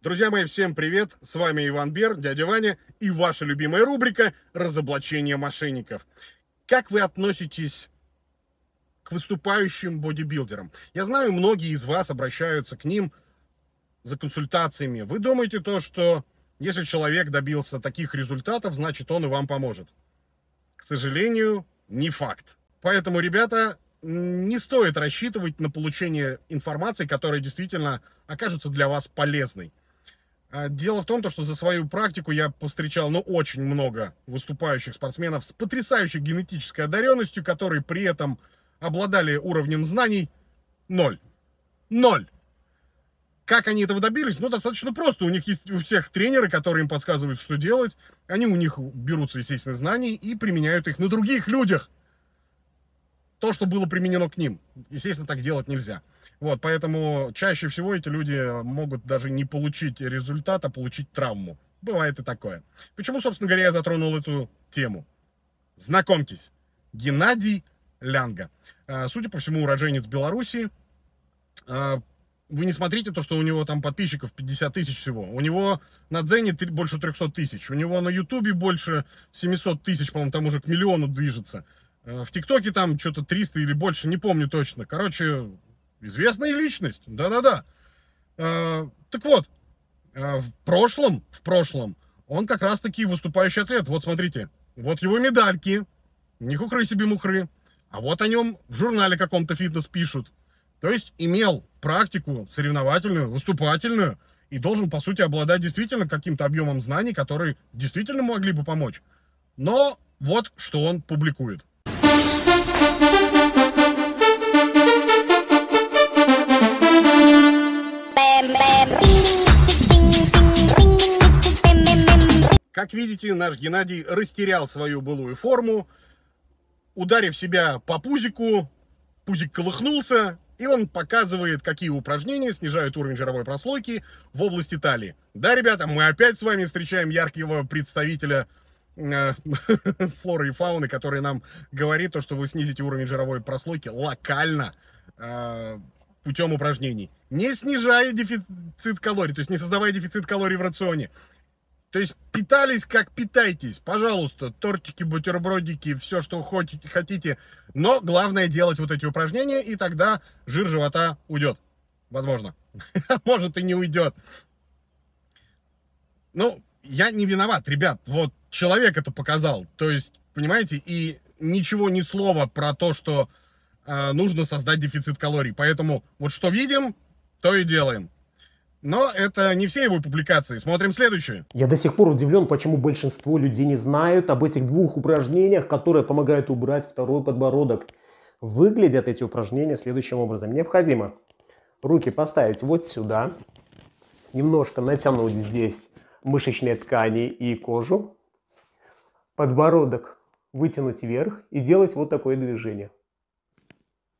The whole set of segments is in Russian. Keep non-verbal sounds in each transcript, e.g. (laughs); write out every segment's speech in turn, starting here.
Друзья мои, всем привет! С вами Иван Бер, дядя Ваня и ваша любимая рубрика «Разоблачение мошенников». Как вы относитесь к выступающим бодибилдерам? Я знаю, многие из вас обращаются к ним за консультациями. Вы думаете то, что если человек добился таких результатов, значит он и вам поможет? К сожалению, не факт. Поэтому, ребята, не стоит рассчитывать на получение информации, которая действительно окажется для вас полезной. А, дело в том, что за свою практику я повстречал, ну, очень много выступающих спортсменов с потрясающей генетической одаренностью, которые при этом обладали уровнем знаний ноль. Ноль. Как они этого добились? Ну, достаточно просто. У них есть у всех тренеры, которые им подсказывают, что делать. Они у них берутся, естественно, знаний и применяют их на других людях то, что было применено к ним. Естественно, так делать нельзя. Вот, поэтому чаще всего эти люди могут даже не получить результат, а получить травму. Бывает и такое. Почему, собственно говоря, я затронул эту тему? Знакомьтесь, Геннадий Лянга. А, судя по всему, уроженец Белоруссии. А, вы не смотрите то, что у него там подписчиков 50 тысяч всего. У него на Дзене больше 300 тысяч. У него на Ютубе больше 700 тысяч, по-моему, там уже к миллиону движется. Э, в ТикТоке там что-то 300 или больше, не помню точно. Короче, известная личность, да-да-да. Э, так вот, э, в прошлом, в прошлом, он как раз-таки выступающий атлет. Вот смотрите, вот его медальки, не хухры себе мухры, а вот о нем в журнале каком-то фитнес пишут. То есть имел практику соревновательную, выступательную, и должен, по сути, обладать действительно каким-то объемом знаний, которые действительно могли бы помочь. Но вот что он публикует. Как видите, наш Геннадий растерял свою былую форму, ударив себя по пузику, пузик колыхнулся, и он показывает, какие упражнения снижают уровень жировой прослойки в области талии. Да, ребята, мы опять с вами встречаем яркого представителя э, (laughs) флоры и фауны, который нам говорит то, что вы снизите уровень жировой прослойки локально э, путем упражнений, не снижая дефицит калорий, то есть не создавая дефицит калорий в рационе. То есть питались как питайтесь, пожалуйста, тортики, бутербродики, все, что хотите. Но главное делать вот эти упражнения, и тогда жир живота уйдет. Возможно. (laughs) Может и не уйдет. Ну, я не виноват, ребят. Вот человек это показал. То есть, понимаете, и ничего ни слова про то, что э, нужно создать дефицит калорий. Поэтому вот что видим, то и делаем. Но это не все его публикации. Смотрим следующую. Я до сих пор удивлен, почему большинство людей не знают об этих двух упражнениях, которые помогают убрать второй подбородок. Выглядят эти упражнения следующим образом. Необходимо руки поставить вот сюда, немножко натянуть здесь мышечные ткани и кожу, подбородок вытянуть вверх и делать вот такое движение.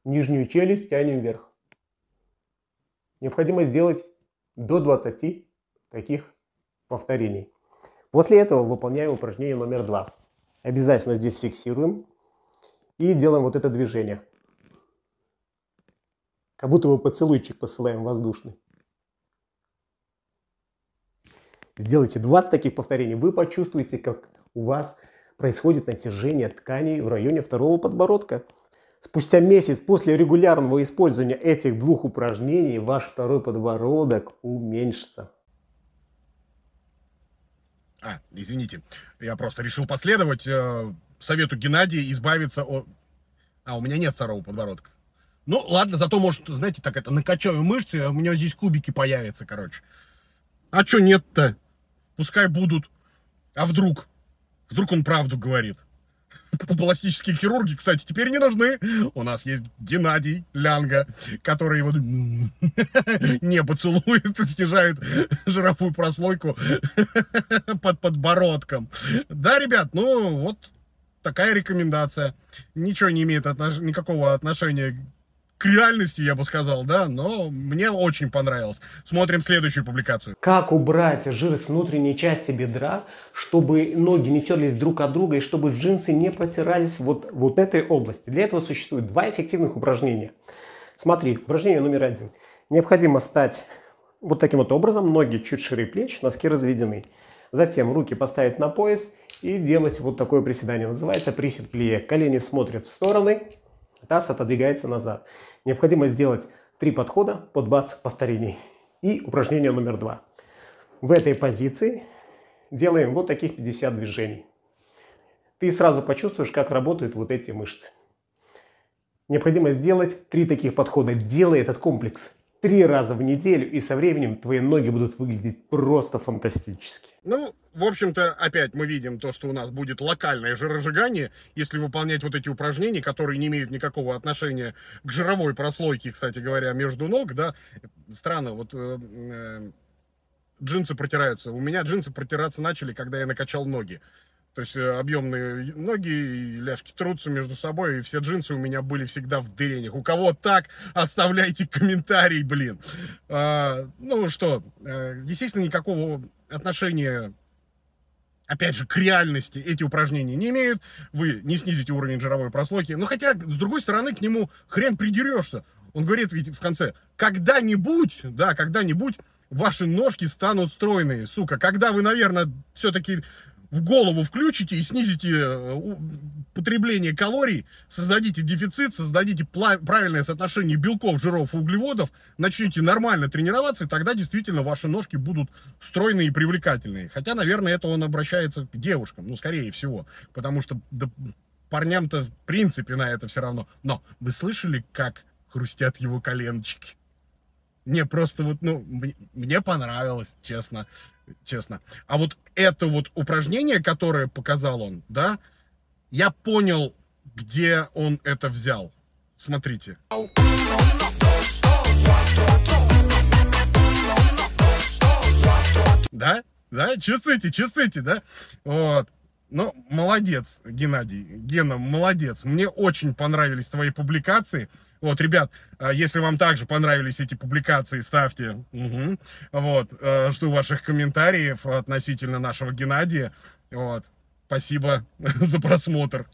Нижнюю челюсть тянем вверх. Необходимо сделать до 20 таких повторений. После этого выполняем упражнение номер 2. Обязательно здесь фиксируем и делаем вот это движение. Как будто бы поцелуйчик посылаем воздушный. Сделайте 20 таких повторений, вы почувствуете, как у вас происходит натяжение тканей в районе второго подбородка. Спустя месяц после регулярного использования этих двух упражнений ваш второй подбородок уменьшится. А, извините, я просто решил последовать э, совету Геннадия избавиться от... А, у меня нет второго подбородка. Ну, ладно, зато, может, знаете, так это, накачаю мышцы, а у меня здесь кубики появятся, короче. А что нет-то? Пускай будут. А вдруг? Вдруг он правду говорит пластические хирурги, кстати, теперь не нужны. У нас есть Геннадий Лянга, который его (laughs) не поцелует и (laughs) снижает жировую прослойку (laughs) под подбородком. Да, ребят, ну вот такая рекомендация. Ничего не имеет отнош... никакого отношения к реальности, я бы сказал, да, но мне очень понравилось. Смотрим следующую публикацию. Как убрать жир с внутренней части бедра, чтобы ноги не терлись друг от друга и чтобы джинсы не протирались вот, вот этой области. Для этого существует два эффективных упражнения. Смотри, упражнение номер один. Необходимо стать вот таким вот образом, ноги чуть шире плеч, носки разведены. Затем руки поставить на пояс и делать вот такое приседание. Называется присед плие. Колени смотрят в стороны, Таз отодвигается назад. Необходимо сделать три подхода под бац повторений. И упражнение номер два. В этой позиции делаем вот таких 50 движений. Ты сразу почувствуешь, как работают вот эти мышцы. Необходимо сделать три таких подхода. Делай этот комплекс три раза в неделю, и со временем твои ноги будут выглядеть просто фантастически. Ну, в общем-то, опять мы видим то, что у нас будет локальное жиросжигание, если выполнять вот эти упражнения, которые не имеют никакого отношения к жировой прослойке, кстати говоря, между ног, да. Странно, вот... Э, э, джинсы протираются. У меня джинсы протираться начали, когда я накачал ноги. То есть э, объемные ноги и ляжки трутся между собой, и все джинсы у меня были всегда в дыренях. У кого так, оставляйте комментарий, блин. А, ну что, э, естественно, никакого отношения опять же, к реальности эти упражнения не имеют, вы не снизите уровень жировой прослойки, но хотя, с другой стороны, к нему хрен придерешься. Он говорит ведь в конце, когда-нибудь, да, когда-нибудь ваши ножки станут стройные, сука, когда вы, наверное, все-таки в голову включите и снизите э, потребление калорий, создадите дефицит, создадите правильное соотношение белков, жиров и углеводов, начните нормально тренироваться, и тогда действительно ваши ножки будут стройные и привлекательные. Хотя, наверное, это он обращается к девушкам, ну, скорее всего, потому что да, парням-то в принципе на это все равно. Но вы слышали, как хрустят его коленочки? Мне просто вот, ну, мне, мне понравилось, честно, честно. А вот это вот упражнение, которое показал он, да, я понял, где он это взял. Смотрите. Да? Да, чувствуете, чувствуете, да? Вот. Ну, молодец, Геннадий. Гена, молодец. Мне очень понравились твои публикации. Вот, ребят, э, если вам также понравились эти публикации, ставьте угу. вот, э, жду ваших комментариев относительно нашего Геннадия. Вот, спасибо (laughs) за просмотр.